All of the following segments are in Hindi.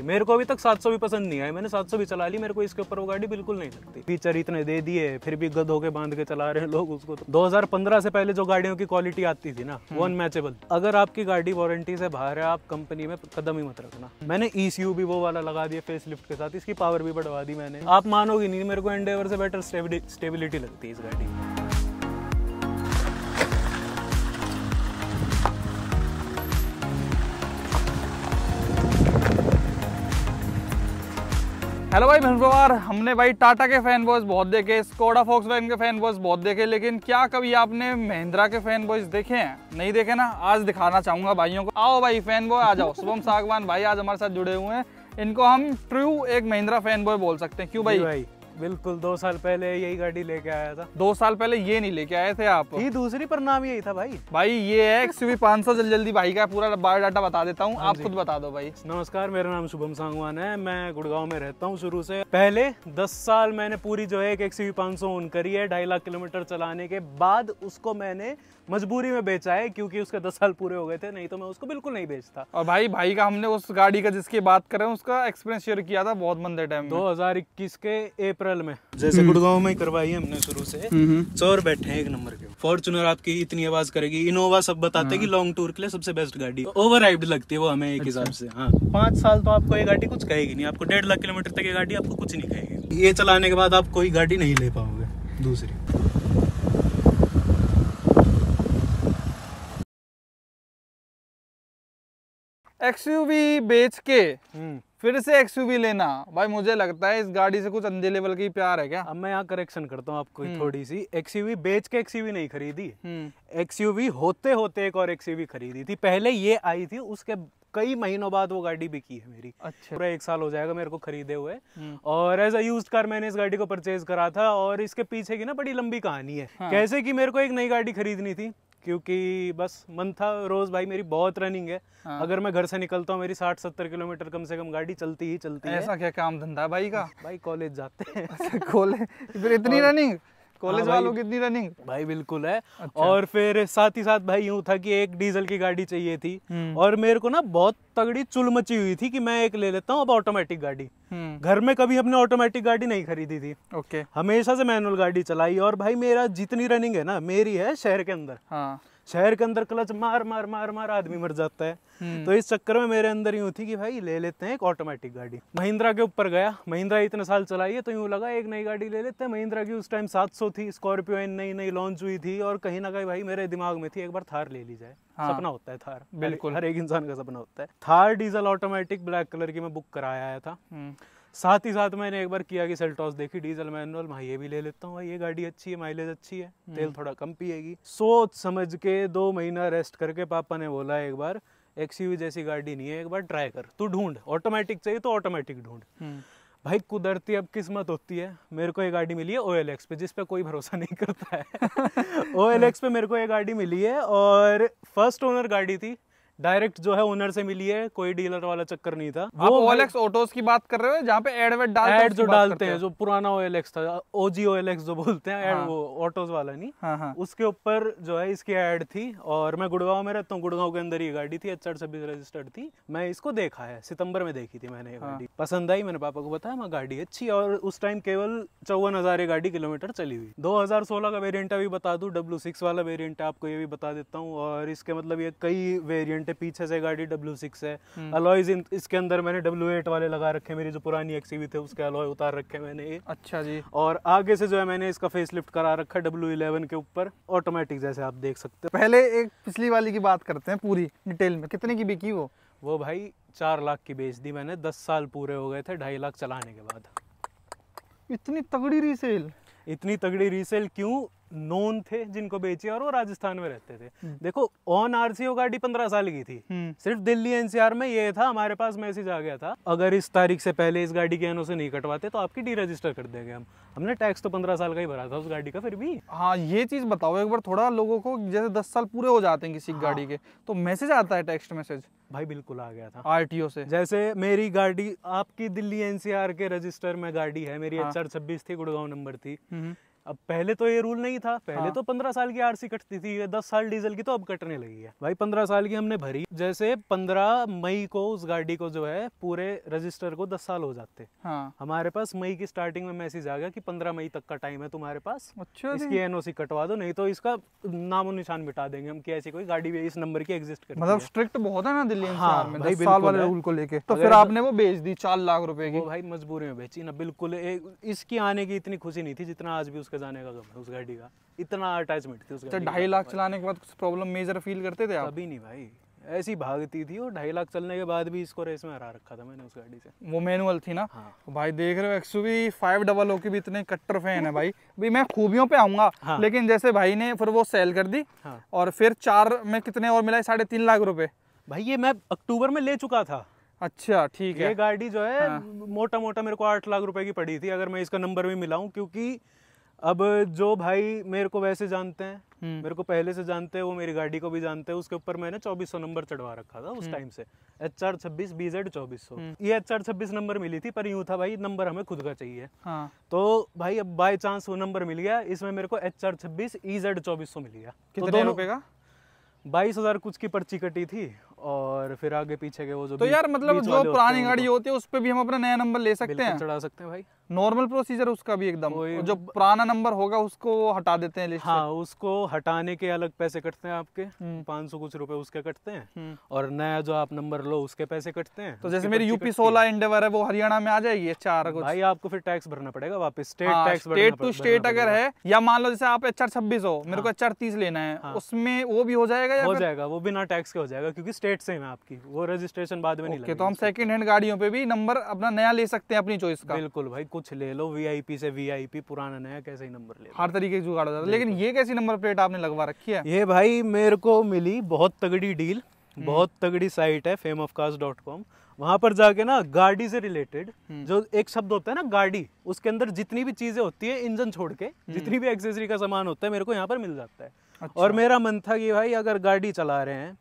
मेरे को अभी तक 700 भी पसंद नहीं आई मैंने 700 भी चला ली मेरे को इसके ऊपर वो गाड़ी बिल्कुल नहीं लगती फीचर इतने दे दिए फिर भी गद होके बांध के चला रहे हैं लोग उसको तो 2015 से पहले जो गाड़ियों की क्वालिटी आती थी ना वो अनमैचेबल हम्म। अगर आपकी गाड़ी वारंटी से बाहर है आप कंपनी में कदम ही मत रखना मैंने ई e भी वो वाला लगा दिया फेस के साथ इसकी पावर भी बढ़वा दी मैंने आप मानोगे नहीं मेरे को एंडेवर से बेटर स्टेबिलिटी लगती है इस गाड़ी में हेलो भाई भंसवार हमने भाई टाटा के फैन बॉयज बहुत देखे स्कोडा फॉक्स वैन के फैन बॉयज बहुत देखे लेकिन क्या कभी आपने महिंद्रा के फैन बॉयज देखे हैं नहीं देखे ना आज दिखाना चाहूंगा भाइयों को आओ भाई फैन बॉय आ जाओ शुभम सागवान भाई आज हमारे साथ जुड़े हुए हैं इनको हम ट्रू एक महिंद्रा फैन बॉय बोल सकते हैं क्यों भाई, भाई। बिल्कुल दो साल पहले यही गाड़ी लेके आया था दो साल पहले ये नहीं लेके आए थे आप ये दूसरी पर नाम यही था भाई भाई ये है एक्सवी पाँच सौ जल्दी जल्दी भाई का पूरा बायोडाटा बता देता हूँ हाँ आप खुद बता दो भाई नमस्कार मेरा नाम शुभम सांगवान है मैं गुड़गांव में रहता हूँ शुरू से पहले दस साल मैंने पूरी जो है एक सीवी पाँच सौ करी है ढाई लाख किलोमीटर चलाने के बाद उसको मैंने मजबूरी में बेचा है क्योंकि उसके दस साल पूरे हो गए थे नहीं तो मैं उसको बिल्कुल नहीं बेचता और भाई भाई का हमने उस गाड़ी का जिसकी बात कर रहे हैं उसका एक्सपीरियंस शेयर किया था बहुत मंदे टाइम 2021 के अप्रैल अप्रैल में जैसे हम्म। गुड़गांव में करवाई हमने शुरू से चोर हम्म, हम्म। बैठे हैं एक नंबर के फॉर्चुनर आपकी इतनी आवाज करेगी इनोवा सब बताते हैं कि लॉन्ग हाँ। टूर के लिए सबसे बेस्ट गाड़ी ओवर लगती है वो हमें एक हिसाब से हाँ पांच साल तो आपको ये गाड़ी कुछ कहेगी नहीं आपको डेढ़ लाख किलोमीटर तक ये गाड़ी आपको कुछ नहीं कहेगी ये चलाने के बाद आप कोई गाड़ी नहीं ले पाओगे दूसरी एक्सयूवी बेच के फिर से एक्सयूवी लेना भाई मुझे लगता है इस गाड़ी से कुछ अंधे लेवल की प्यार है क्या अब मैं यहाँ करेक्शन करता हूँ आपको हम्म। थोड़ी सी एक्सयूवी बेच के एक्सयूवी नहीं खरीदी एक्सयूवी हम्म। होते होते एक और एक्सयूवी खरीदी थी पहले ये आई थी उसके कई महीनों बाद वो गाड़ी बिकी है मेरी अच्छा पूरा एक साल हो जाएगा मेरे को खरीदे हुए हम्म। और एज अ यूज कार मैंने इस गाड़ी को परचेज करा था और इसके पीछे की ना बड़ी लंबी कहानी है हाँ। कैसे कि मेरे को एक नई गाड़ी खरीदनी थी क्योंकि बस मन था रोज भाई मेरी बहुत रनिंग है हाँ। अगर मैं घर से निकलता हूँ मेरी साठ सत्तर किलोमीटर कम से कम गाड़ी चलती ही चलती ऐसा है ऐसा क्या काम धंधा भाई का भाई कॉलेज जाते हैं अच्छा, कॉलेज फिर इतनी रनिंग कॉलेज हाँ वालों की इतनी रनिंग भाई बिल्कुल है अच्छा। और फिर साथ ही साथ भाई यूं था कि एक डीजल की गाड़ी चाहिए थी हम्म। और मेरे को ना बहुत तगड़ी चुल मची हुई थी कि मैं एक ले लेता हूँ अब ऑटोमेटिक गाड़ी हम्म। घर में कभी हमने ऑटोमेटिक गाड़ी नहीं खरीदी थी ओके हमेशा से मैनुअल गाड़ी चलाई और भाई मेरा जितनी रनिंग है ना मेरी है शहर के अंदर हाँ शहर के अंदर क्लच मार मार मार मार आदमी मर जाता है हम्म। तो इस चक्कर में मेरे अंदर यूं थी कि भाई ले लेते हैं एक ऑटोमेटिक गाड़ी महिंद्रा के ऊपर गया महिंद्रा इतने साल चलाई है तो यूं लगा एक नई गाड़ी ले लेते हैं महिंद्रा की उस टाइम 700 थी स्कॉर्पियो इन नई नई लॉन्च हुई थी और कहीं ना कहीं भाई मेरे दिमाग में थी एक बार थार ले ली जाए हाँ, सपना होता है थार बिल्कुल हर एक इंसान का सपना होता है Thar diesel automatic black colour की मैं बुक कराया था हम्म। साथ ही साथ मैंने एक बार किया कि सेल्टॉस देखी डीजल मैनुअल मैं ये भी ले लेता हूँ ये गाड़ी अच्छी है माइलेज अच्छी है हम्म। तेल थोड़ा कम पिएगी सोच समझ के दो महीना रेस्ट करके पापा ने बोला एक बार एक्सयू जैसी गाड़ी नहीं है एक बार ट्राई कर तू ढूंढ ऑटोमेटिक चाहिए तो ऑटोमेटिक ढूंढ हम्म। भाई कुदरती अब किस्मत होती है मेरे को ये गाड़ी मिली है ओ एल एक्स पे जिसपे कोई भरोसा नहीं करता है ओ एल एक्स पे मेरे को ये गाड़ी मिली है और फर्स्ट ओनर गाड़ी थी डायरेक्ट जो है ओनर से मिली है कोई डीलर वाला चक्कर नहीं था वो ओएलएक्स ऑटोस की बात कर रहे हो जहाँ पे एड वेड डाल एड जो डालते हैं जो पुराना ओएलएक्स था ओजी ओएलएक्स जो बोलते हैं एड हाँ। वो ऑटोस वाला नहीं हाँ हाँ। उसके ऊपर जो है इसकी एड थी और मैं गुड़गांव में रहता हूँ गुड़गांव के अंदर ये गाड़ी थी एचआर छब्बीस रजिस्टर्ड थी मैं इसको देखा है सितंबर में देखी थी मैंने ये हाँ। गाड़ी पसंद आई मैंने पापा को बताया मैं गाड़ी अच्छी और उस टाइम केवल चौवन हजार ये गाड़ी किलोमीटर चली हुई सोलह का वेरियंट अभी बता दू डब्ल्यू सिक्स वाला वेरियंट आपको ये भी बता देता हूँ और इसके मतलब ये कई वेरियंट है पीछे से गाड़ी डब्ल्यू सिक्स है अलॉयज हम्म। इसके अंदर मैंने डब्ल्यू एट वाले लगा रखे मेरी जो पुरानी एक्सीवी e थे उसके अलॉय उतार रखे मैंने ये अच्छा जी और आगे से जो है मैंने इसका फेस लिफ्ट करा रखा है डब्ल्यू इलेवन के ऊपर ऑटोमेटिक जैसे आप देख सकते हो पहले एक पिछली वाली की बात करते हैं पूरी डिटेल में कितने की बिकी वो वो भाई चार लाख की बेच दी मैंने दस साल पूरे हो गए थे ढाई लाख चलाने के बाद इतनी तगड़ी रीसेल इतनी तगड़ी रीसेल क्यों नोन थे जिनको बेचे और वो राजस्थान में रहते थे हम्म। देखो ऑन आरसीओ गाड़ी पंद्रह साल की थी हम्म। सिर्फ दिल्ली एनसीआर में ये था हमारे पास मैसेज आ गया था अगर इस तारीख से पहले इस गाड़ी के एनओ से नहीं कटवाते तो आपकी डी रजिस्टर कर देंगे हम हमने टैक्स तो पंद्रह साल का ही भरा था उस गाड़ी का फिर भी हाँ ये चीज बताओ एक बार थोड़ा लोगों को जैसे दस साल पूरे हो जाते हैं किसी हाँ। गाड़ी के तो मैसेज आता है टेक्स्ट मैसेज भाई बिल्कुल आ गया था आरटीओ से जैसे मेरी गाड़ी आपकी दिल्ली एनसीआर के रजिस्टर में गाड़ी है मेरी एच हाँ। आर छब्बीस थी गुड़गांव नंबर थी हम्म। अब पहले तो ये रूल नहीं था पहले हाँ। तो पंद्रह साल की आरसी कटती थी दस साल डीजल की तो अब कटने लगी है भाई पंद्रह साल की हमने भरी जैसे पंद्रह मई को उस गाड़ी को जो है पूरे रजिस्टर को दस साल हो जाते हाँ। हमारे पास मई की स्टार्टिंग में मैसेज आ गया कि पंद्रह मई तक का टाइम है तुम्हारे पास अच्छा इसकी एनओसी कटवा दो नहीं तो इसका नामो निशान मिटा देंगे हम की ऐसी कोई गाड़ी भी इस नंबर की एग्जिस्ट कर मतलब स्ट्रिक्ट बहुत है ना दिल्ली हाँ, साल वाले रूल को लेके तो फिर आपने वो बेच दी चार लाख रुपए की भाई मजबूरी में बेची ना बिल्कुल इसकी आने की इतनी खुशी नहीं थी जितना आज भी उसकी उसके जाने का गम है उस गाड़ी का इतना अटैचमेंट थी उसका अच्छा, ढाई लाख चलाने के बाद कुछ प्रॉब्लम मेजर फील करते थे अभी नहीं भाई ऐसी भागती थी और ढाई लाख चलने के बाद भी इसको रेस में हरा रखा था मैंने उस गाड़ी से वो मैनुअल थी ना हाँ। तो भाई देख रहे हो X XUV five double O के भी इतने कट्टर फैन है भाई भी मैं खूबियों पे आऊंगा हाँ। लेकिन जैसे भाई ने फिर वो सेल कर दी हाँ। और फिर चार में कितने और मिला साढ़े तीन लाख रुपए भाई ये मैं अक्टूबर में ले चुका था अच्छा ठीक है ये गाड़ी जो है हाँ। मोटा मोटा मेरे को आठ लाख रुपए की पड़ी थी अगर मैं इसका नंबर भी मिलाऊं क्योंकि अब जो भाई मेरे को वैसे जानते हैं हम्म। मेरे को पहले से जानते हैं वो मेरी गाड़ी को भी जानते हैं उसके ऊपर मैंने 2400 नंबर चढ़वा रखा था उस टाइम हम्म। से एच आर छब्बीस बी जेड चौबीस सौ ये एच आर छब्बीस नंबर मिली थी पर यूं था भाई नंबर हमें खुद का चाहिए हाँ। तो भाई अब बाई चांस वो नंबर मिल गया इसमें मेरे को एच आर छब्बीस ई e जेड चौबीस सौ मिल गया तो कितने रुपए का बाईस हजार कुछ की पर्ची कटी थी और फिर आगे पीछे के वो जो तो यार मतलब जो पुरानी गाड़ी तो। होती है उस पर भी हम अपना नया नंबर ले सकते हैं चढ़ा सकते हैं भाई नॉर्मल प्रोसीजर उसका भी एकदम जो पुराना नंबर होगा उसको हटा देते हैं लिस्ट हाँ उसको हटाने के अलग पैसे कटते हैं आपके हम्म। पाँच सौ कुछ रुपए उसके कटते हैं हम्म। और नया जो आप नंबर लो उसके पैसे कटते हैं तो जैसे मेरी यूपी सोलह इंडेवर है वो हरियाणा में आ जाएगी चार भाई आपको फिर टैक्स भरना पड़ेगा वापस state tax state to state अगर है या मान लो जैसे आप एच आर छब्बीस हो मेरे को एच हाँ। आर तीस लेना है हाँ। उसमें वो भी हो जाएगा हो जाएगा वो बिना टैक्स के हो जाएगा क्योंकि स्टेट से है आपकी वो रजिस्ट्रेशन बाद में नहीं तो हम सेकंड हैंड गाड़ियों पे भी नंबर अपना नया ले सकते हैं अपनी चॉइस का बिल्कुल भाई कुछ ले लो वीआईपी से वीआईपी पुराना नया कैसे ही नंबर ले हर तरीके की जुगाड़ हो जाता है लेकिन ये कैसी नंबर प्लेट आपने लगवा रखी है ये भाई मेरे को मिली बहुत तगड़ी डील हम्म। बहुत तगड़ी साइट है fame of cast dot com वहाँ पर जाके ना गाड़ी से रिलेटेड हम्म। जो एक शब्द होता है ना गाड़ी उसके अंदर जितनी भी चीजें होती है इंजन छोड़ के हम्म। जितनी भी एक्सेसरी का सामान होता है मेरे को यहाँ पर मिल जाता है अच्छा। और मेरा मन था कि भाई अगर गाड़ी चला रहे हैं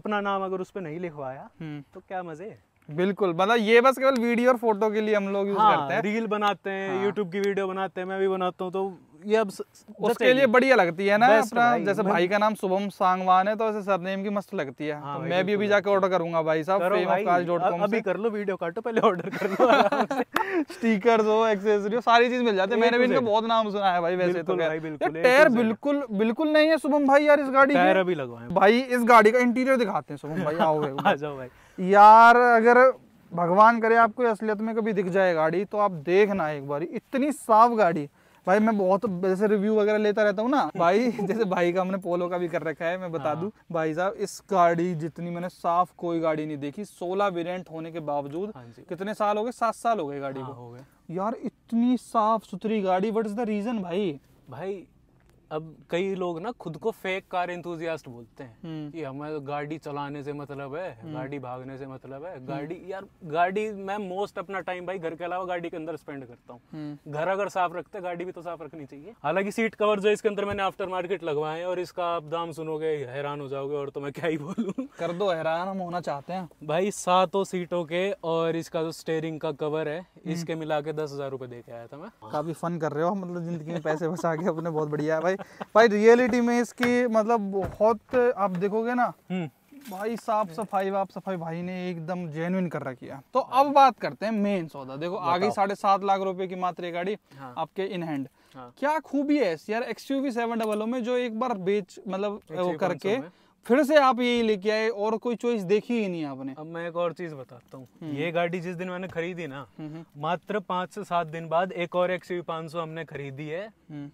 अपना नाम अगर उस पर नहीं लिखवाया तो क्या मजे है बिल्कुल मतलब ये बस केवल वीडियो और फोटो के लिए हम लोग यूज हाँ, करते हैं रील बनाते हैं हाँ। यूट्यूब की वीडियो बनाते हैं मैं भी बनाता हूँ तो ये अब उसके लिए बढ़िया लगती है ना अपना जैसे भाई का नाम शुभम सांगवान है तो ऐसे सरनेम की मस्त लगती है हाँ, तो मैं भी अभी जाके ऑर्डर करूंगा भाई साहब फेम काज डॉट कॉम अभी कर लो वीडियो काटो पहले ऑर्डर कर लो स्टिकर हो एक्सेसरी सारी चीज मिल जाती है मैंने भी इनका बहुत नाम सुना है भाई वैसे तो टायर बिल्कुल बिल्कुल नहीं है शुभम भाई यार इस गाड़ी टायर अभी लगवाए भाई इस गाड़ी का इंटीरियर दिखाते हैं शुभम भाई आओ आ जाओ भाई यार अगर भगवान करे आपको असलियत में कभी दिख जाए गाड़ी तो आप देखना एक बार इतनी साफ गाड़ी भाई मैं बहुत जैसे रिव्यू वगैरह लेता रहता हूँ ना भाई जैसे भाई का हमने पोलो का भी कर रखा है मैं बता हाँ। दूं भाई साहब इस गाड़ी जितनी मैंने साफ कोई गाड़ी नहीं देखी सोलह वेरिएंट होने के बावजूद हाँ कितने साल हो गए सात साल हो गए गाड़ी हाँ, को हो गए यार इतनी साफ सुथरी गाड़ी वट इज द रीजन भाई भाई अब कई लोग ना खुद को फेक कार एंथुजियास्ट बोलते हैं हम्म। कि हमें तो गाड़ी चलाने से मतलब है हम्म। गाड़ी भागने से मतलब है हम्म। गाड़ी यार गाड़ी मैं मोस्ट अपना टाइम भाई घर के अलावा गाड़ी के अंदर स्पेंड करता हूँ घर अगर साफ रखते गाड़ी भी तो साफ रखनी चाहिए हालांकि सीट कवर जो इसके अंदर मैंने आफ्टर मार्केट लगवाए और इसका आप दाम सुनोगे हैरान हो जाओगे और तो मैं क्या ही बोलू कर दो हैरान हम होना चाहते हैं भाई सातों सीटों के और इसका जो स्टेयरिंग का कवर है इसके मिला के दस हजार रूपए दे के आया था मैं काफी फन कर रहे हो मतलब जिंदगी में पैसे बचा के अपने बहुत बढ़िया है भाई भाई भाई रियलिटी में इसकी मतलब बहुत आप देखोगे ना हम्म। भाई साफ सफाई वाप सफाई भाई ने एकदम जेन्युइन कर रखी है तो अब बात करते हैं मेन सौदा देखो आ गई साढ़े सात लाख रुपए की मात्र गाड़ी हाँ। आपके इन हैंड हाँ। क्या खूबी है यार एक्सयूवी सेवन डबल में जो एक बार बेच मतलब वो करके फिर से आप यही लेके आए और कोई चॉइस देखी ही नहीं आपने अब मैं एक और चीज बताता हूँ हम्म। ये गाड़ी जिस दिन मैंने खरीदी ना हम्म, मात्र पांच से सात दिन बाद एक और एक्सयूवी पाँच हमने खरीदी है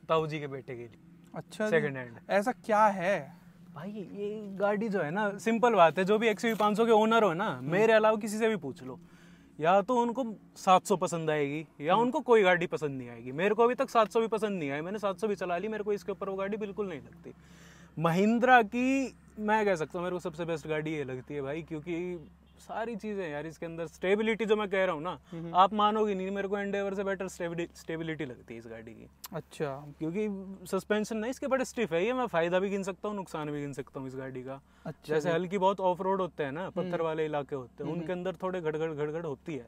ताऊ जी के बेटे के लिए अच्छा सेकंड हैंड ऐसा क्या है भाई ये गाड़ी जो है ना सिंपल बात है जो भी एक्स पाँच सौ के ओनर हो ना हम्म। मेरे अलावा किसी से भी पूछ लो या तो उनको सात सौ पसंद आएगी या हम्म। उनको कोई गाड़ी पसंद नहीं आएगी मेरे को अभी तक सात सौ भी पसंद नहीं आई मैंने सात सौ भी चला ली मेरे को इसके ऊपर वो गाड़ी बिल्कुल नहीं लगती महिंद्रा की मैं कह सकता हूँ मेरे को सबसे बेस्ट गाड़ी ये लगती है भाई क्योंकि सारी चीजें यार इसके अंदर स्टेबिलिटी जो मैं कह रहा हूँ ना हम्म, हम्म। आप मानोगे नहीं मेरे को एंडेवर से बेटर स्टेबिलिटी लगती है इस गाड़ी की अच्छा क्योंकि सस्पेंशन ना इसके बड़े स्टिफ है ये मैं फायदा भी गिन सकता हूँ नुकसान भी गिन सकता हूँ इस गाड़ी का अच्छा जैसे हल्की बहुत ऑफ रोड होते हैं ना पत्थर हम्म। वाले इलाके होते हैं उनके अंदर थोड़े घड़घड़ घड़घड़ होती है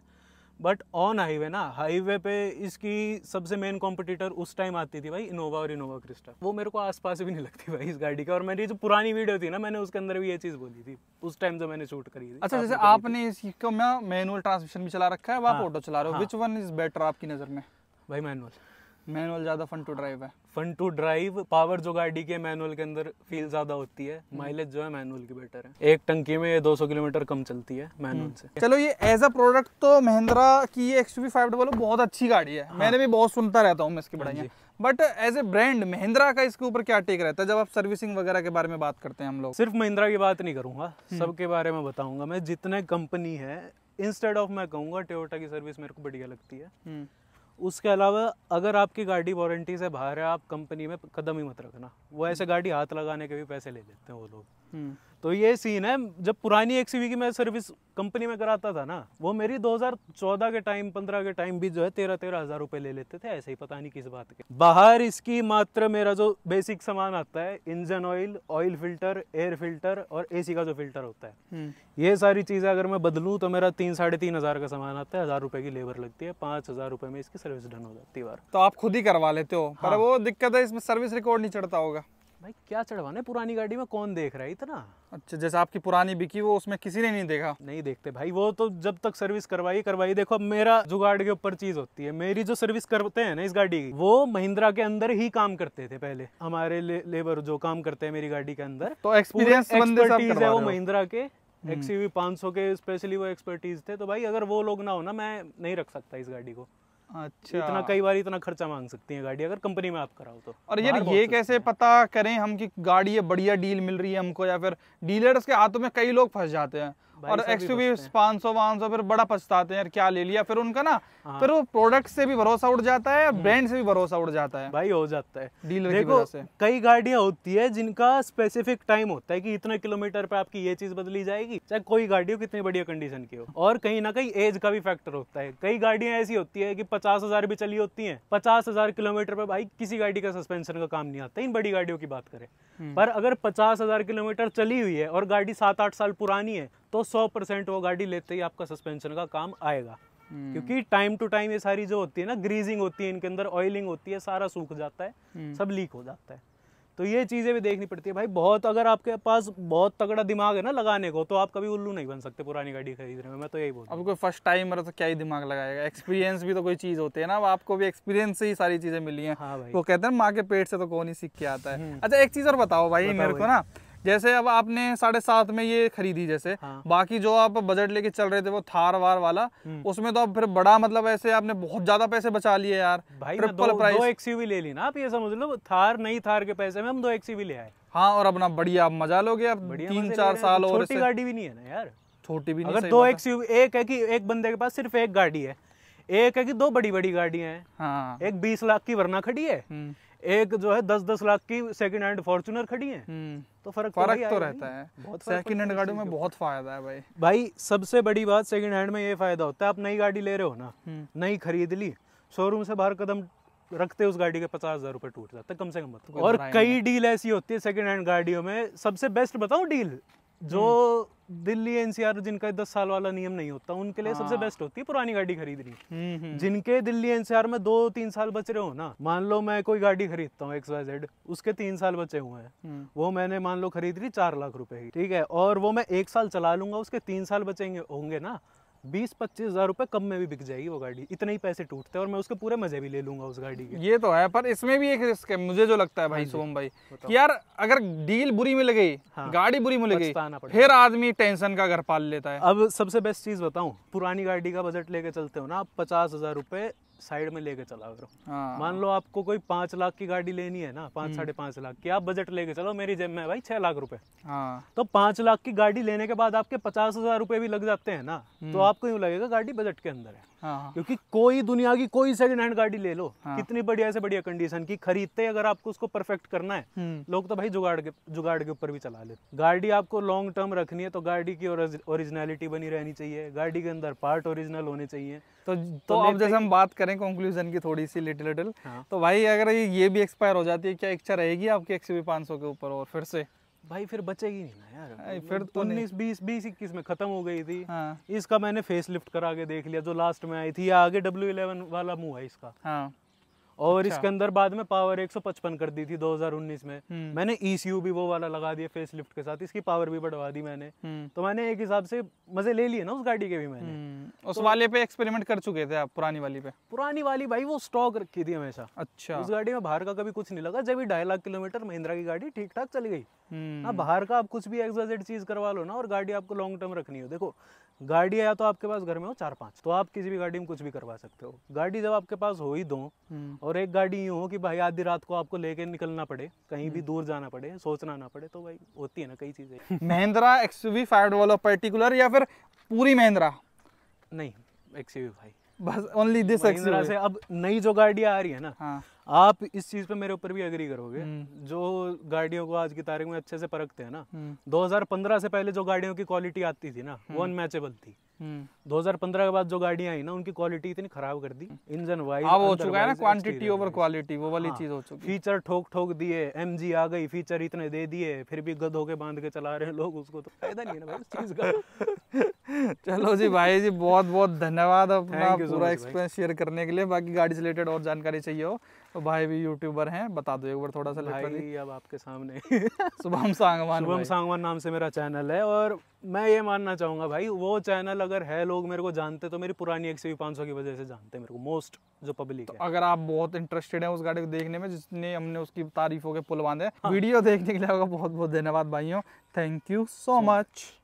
बट ऑन हाईवे ना हाईवे पे इसकी सबसे मेन कॉम्पिटिटर उस टाइम आती थी भाई इनोवा और इनोवा क्रिस्टा वो मेरे को आसपास भी नहीं लगती भाई इस गाड़ी का और मेरी जो पुरानी वीडियो थी ना मैंने उसके अंदर भी ये चीज़ बोली थी उस टाइम जो मैंने शूट करी थी अच्छा जैसे आपने इसको मैनुअल ट्रांसमिशन भी चला रखा है आप ऑटो हाँ। चला रहे हो विच वन इज बेटर आपकी नज़र में भाई मैनुअल मैनुअल ज़्यादा फन टू ड्राइव है फन टू ड्राइव पावर जो गाड़ी के मैनुअल के अंदर फील ज़्यादा होती है माइलेज जो है मैनुअल की बेटर है एक टंकी में ये 200 किलोमीटर कम चलती है मैनुअल हम्म। से चलो ये एज अ प्रोडक्ट तो महिंद्रा की ये एक्स बहुत अच्छी गाड़ी है हाँ। मैंने भी बहुत सुनता रहता हूँ इसकी बढ़ाई but as a brand Mahindra का इसके ऊपर क्या टेक रहता है जब आप सर्विसिंग वगैरह के बारे में बात करते हैं हम लोग सिर्फ महिंद्रा की बात नहीं करूंगा हम्म। सबके बारे में बताऊंगा मैं जितने कंपनी है इंस्टेड ऑफ मैं कहूंगा टोयोटा की सर्विस मेरे को बढ़िया लगती है हम्म। उसके अलावा अगर आपकी गाड़ी वारंटी से बाहर है आप कंपनी में कदम ही मत रखना वो ऐसे गाड़ी हाथ लगाने के भी पैसे ले लेते हैं वो लोग तो ये सीन है जब पुरानी एक की मैं सर्विस कंपनी में कराता था ना वो मेरी 2014 के टाइम 15 के टाइम भी जो है तेरह तेरह हजार रुपए ले लेते थे ऐसे ही पता नहीं किस बात के बाहर इसकी मात्र मेरा जो बेसिक सामान आता है engine oil oil filter air filter और एसी का जो फिल्टर होता है हम्म। ये सारी चीज़ें अगर मैं बदलू तो मेरा तीन साढ़े तीन हज़ार का सामान आता है हज़ार रुपए की लेबर लगती है पांच हज़ार रुपए में इसकी सर्विस डन हो जाती है बार तो आप खुद ही करवा लेते हो पर हाँ। वो दिक्कत है इसमें सर्विस रिकॉर्ड नहीं चढ़ता होगा भाई क्या चढ़वाना है पुरानी गाड़ी में कौन देख रहा है इतना अच्छा जैसे आपकी पुरानी बिकी वो उसमें किसी ने नहीं देखा नहीं देखते भाई वो तो जब तक सर्विस करवाई करवाई देखो मेरा जुगाड़ के ऊपर चीज होती है मेरी जो सर्विस करते हैं ना इस गाड़ी की वो महिंद्रा के अंदर ही काम करते थे पहले हमारे ले, लेबर जो काम करते हैं मेरी गाड़ी के अंदर तो एक्सपीरियंस है वो महिंद्रा के एक्सीवी हम्म। पांच के स्पेशली वो एक्सपर्टीज थे तो भाई अगर वो लोग ना हो ना मैं नहीं रख सकता इस गाड़ी को अच्छा इतना कई बार इतना खर्चा मांग सकती है गाड़ी अगर कंपनी में आप कराओ तो और यार ये कैसे पता करें हम कि गाड़ी ये बढ़िया डील मिल रही है हमको या फिर डीलर्स के हाथों में कई लोग फंस जाते हैं और एक्सयूवी पांच सौ फिर बड़ा पछताते हैं यार क्या ले लिया फिर उनका ना हाँ। फिर वो प्रोडक्ट से भी भरोसा उड़ जाता है ब्रांड हम्म। से भी भरोसा उड़ जाता है भाई हो जाता है डील देखो कई गाड़ियां होती है जिनका स्पेसिफिक टाइम होता है कि इतने किलोमीटर पे आपकी ये चीज बदली जाएगी चाहे कोई गाड़ी हो कितनी बढ़िया कंडीशन की हो और कहीं ना कहीं एज का भी फैक्टर होता है कई गाड़ियां ऐसी होती है की पचास हजार भी चली होती है पचास हजार किलोमीटर पे भाई किसी गाड़ी का सस्पेंशन का काम नहीं आता इन बड़ी गाड़ियों की बात करें हम्म। पर अगर पचास हजार किलोमीटर चली हुई है और गाड़ी सात आठ साल पुरानी है तो सौ परसेंट वो गाड़ी लेते ही आपका सस्पेंशन का काम आएगा हम्म। क्योंकि टाइम टू टाइम ये सारी जो होती है ना ग्रीजिंग होती है इनके अंदर ऑयलिंग होती है सारा सूख जाता है हम्म। सब लीक हो जाता है तो ये चीज़ें भी देखनी पड़ती है भाई बहुत अगर आपके पास बहुत तगड़ा दिमाग है ना लगाने को तो आप कभी उल्लू नहीं बन सकते पुरानी गाड़ी खरीदने में मैं तो यही बोल अब कोई फर्स्ट टाइम तो क्या ही दिमाग लगाएगा एक्सपीरियंस भी तो कोई चीज़ होती है ना आपको भी एक्सपीरियंस से ही सारी चीज़ें मिली है हाँ भाई वो कहते हैं माँ के पेट से तो कौन ही सीख के आता है हम्म। अच्छा एक चीज़ और बताओ भाई मेरे को ना जैसे अब आपने साढ़े सात में ये खरीदी जैसे हाँ। बाकी जो आप बजट लेके चल रहे थे वो थार वार वाला हम्म। उसमें तो आप फिर बड़ा मतलब ऐसे आपने बहुत ज्यादा पैसे बचा लिए यार भाई ट्रिपल प्राइस दो एक्सयूवी ले ली ना आप ये समझ लो थार नहीं थार के पैसे में हम दो एक्सयूवी ले आए हाँ और अपना बढ़िया आप मजा लोगे आप तीन चार साल और छोटी गाड़ी भी नहीं है ना यार छोटी भी नहीं अगर दो एक्सयूवी एक है की एक बंदे के पास सिर्फ एक गाड़ी है एक है कि दो बड़ी बड़ी गाड़ियां हैं हाँ। एक बीस लाख की वरना खड़ी है हम्म। एक जो है दस दस लाख की सेकंड हैंड फॉर्चुनर खड़ी है हम्म। तो फर्क तो फर्क तो, रहता है सेकंड हैंड गाड़ियों में बहुत फायदा है भाई भाई सबसे बड़ी बात सेकंड हैंड में ये फायदा होता है आप नई गाड़ी ले रहे हो ना हम्म। नई खरीद ली शोरूम से बाहर कदम रखते उस गाड़ी के पचास हजार रुपए टूट जाता कम से कम और कई डील ऐसी होती है सेकंड हैंड गाड़ियों में सबसे बेस्ट बताऊ डील जो हम्म। दिल्ली एनसीआर जिनका दस साल वाला नियम नहीं होता उनके लिए सबसे बेस्ट हाँ। होती है पुरानी गाड़ी खरीदनी हम्म, हम्म। जिनके दिल्ली एनसीआर में दो तीन साल बच रहे हो ना मान लो मैं कोई गाड़ी खरीदता हूँ एक्स वाई जेड उसके तीन साल बचे हुए हैं हम्म। वो मैंने मान लो खरीद ली चार लाख रुपए की ठीक है और वो मैं एक साल चला लूंगा उसके तीन साल बचेंगे होंगे ना बीस पच्चीस हजार रुपए कम में भी बिक जाएगी वो गाड़ी इतने ही पैसे टूटते हैं और मैं उसके पूरे मजे भी ले लूंगा उस गाड़ी के ये तो है पर इसमें भी एक रिस्क है मुझे जो लगता है भाई हाँ सोम भाई यार अगर डील बुरी मिल गई हाँ, गाड़ी बुरी मिल गई फिर आदमी टेंशन का घर पाल लेता है अब सबसे बेस्ट चीज बताऊँ पुरानी गाड़ी का बजट लेके चलते हो ना आप पचास हजार रुपए साइड में लेके चला करो हाँ। मान लो आपको कोई पांच लाख की गाड़ी लेनी है ना पांच हम्म। साढ़े पांच लाख की आप बजट लेके चलो मेरी जेब में भाई छह लाख रुपए हाँ। तो पांच लाख की गाड़ी लेने के बाद आपके पचास हजार रुपए भी लग जाते हैं ना तो हम्म। आपको यूँ लगेगा गाड़ी बजट के अंदर है हाँ, क्योंकि कोई दुनिया की कोई सेकंड हैंड गाड़ी ले लो कितनी बढ़िया से बढ़िया कंडीशन की खरीदते अगर आपको उसको परफेक्ट करना है हम्म। लोग तो भाई जुगाड़ के जुगाड़ के ऊपर भी चला लेते गाड़ी आपको लॉन्ग टर्म रखनी है तो गाड़ी की ओरिजिनलिटी बनी रहनी चाहिए गाड़ी के अंदर पार्ट ओरिजिनल होने चाहिए तो तो, तो अब जैसे हम बात करें हैं कंक्लूजन की थोड़ी सी लिटिल लिटिल हाँ। तो भाई अगर ये ये भी एक्सपायर हो जाती है क्या इच्छा रहेगी आपकी एक्स पाँच सौ के ऊपर और फिर से भाई फिर बचेगी नहीं ना यार आए, फिर तो उन्नीस बीस बीस इक्कीस में खत्म हो गई थी हाँ। इसका मैंने फेस लिफ्ट करा के देख लिया जो लास्ट में आई थी या आगे डब्ल्यू इलेवन वाला मुंह है इसका हाँ। और अच्छा। इसके अंदर बाद में पावर 155 कर दी थी 2019 में हम्म। मैंने ईसीयू e भी वो वाला लगा दिया फेस लिफ्ट के साथ इसकी पावर भी बढ़वा दी मैंने हम्म। तो मैंने एक हिसाब से मजे ले लिए ना उस गाड़ी के भी मैंने हम्म। उस तो, वाले पे एक्सपेरिमेंट कर चुके थे आप पुरानी वाली पे पुरानी वाली भाई वो स्टॉक रखी थी हमेशा अच्छा उस गाड़ी में बाहर का कभी कुछ नहीं लगा जब ढाई लाख किलोमीटर महिंद्रा की गाड़ी ठीक ठाक चली गई ना बाहर का आप कुछ भी एक्सोजेड चीज करवा लो ना और गाड़ी आपको लॉन्ग टर्म रखनी हो देखो गाड़ी या तो आपके पास घर में हो चार पांच तो आप किसी भी गाड़ी में कुछ भी करवा सकते हो गाड़ी जब आपके पास हो ही दो हम्म। और एक गाड़ी यूँ हो कि भाई आधी रात को आपको लेके निकलना पड़े कहीं भी हम्म। दूर जाना पड़े सोचना ना पड़े तो भाई होती है ना कई चीज़ें Mahindra X V five particular या फिर पूरी महिंद्रा नहीं एक्स भाई बस ओनली दिस से अब नई जो गाड़ियाँ आ रही है ना हाँ। आप इस चीज पे मेरे ऊपर भी अग्री करोगे हम्म। जो गाड़ियों को आज की तारीख में अच्छे से परखते हैं ना 2015 हम्म। से पहले जो गाड़ियों की क्वालिटी आती थी ना वो अनमैचेबल हम्म। थी 2015 के बाद जो गाड़ियां आई ना उनकी क्वालिटी इतनी खराब कर दी इंजन हाँ, वाइज हो चुका है ना क्वांटिटी ओवर क्वालिटी वो वाली हाँ। चीज हो चुकी फीचर ठोक ठोक दिए एम आ गई फीचर इतने दे दिए फिर भी गद होके बांध के चला रहे हैं लोग उसको तो फायदा नहीं है ना उस चीज का चलो जी भाई जी बहुत बहुत धन्यवाद अपना पूरा एक्सपीरियंस शेयर करने के लिए बाकी गाड़ी से रिलेटेड और जानकारी चाहिए हो तो भाई भी यूट्यूबर हैं बता दो एक बार थोड़ा सा भाई अब आपके सामने शुभम सांगवान शुभम सांगवान नाम से मेरा चैनल है और मैं ये मानना चाहूंगा भाई वो चैनल अगर है लोग मेरे को जानते तो मेरी पुरानी एक सौ पाँच सौ की वजह से जानते हैं मेरे को मोस्ट जो पब्लिक तो है अगर आप बहुत इंटरेस्टेड है उस गाड़ी को देखने में जिसने हमने उसकी तारीफों के पुल बांधे हाँ। वीडियो देखने के लिए आपका बहुत बहुत धन्यवाद भाइयों थैंक यू सो मच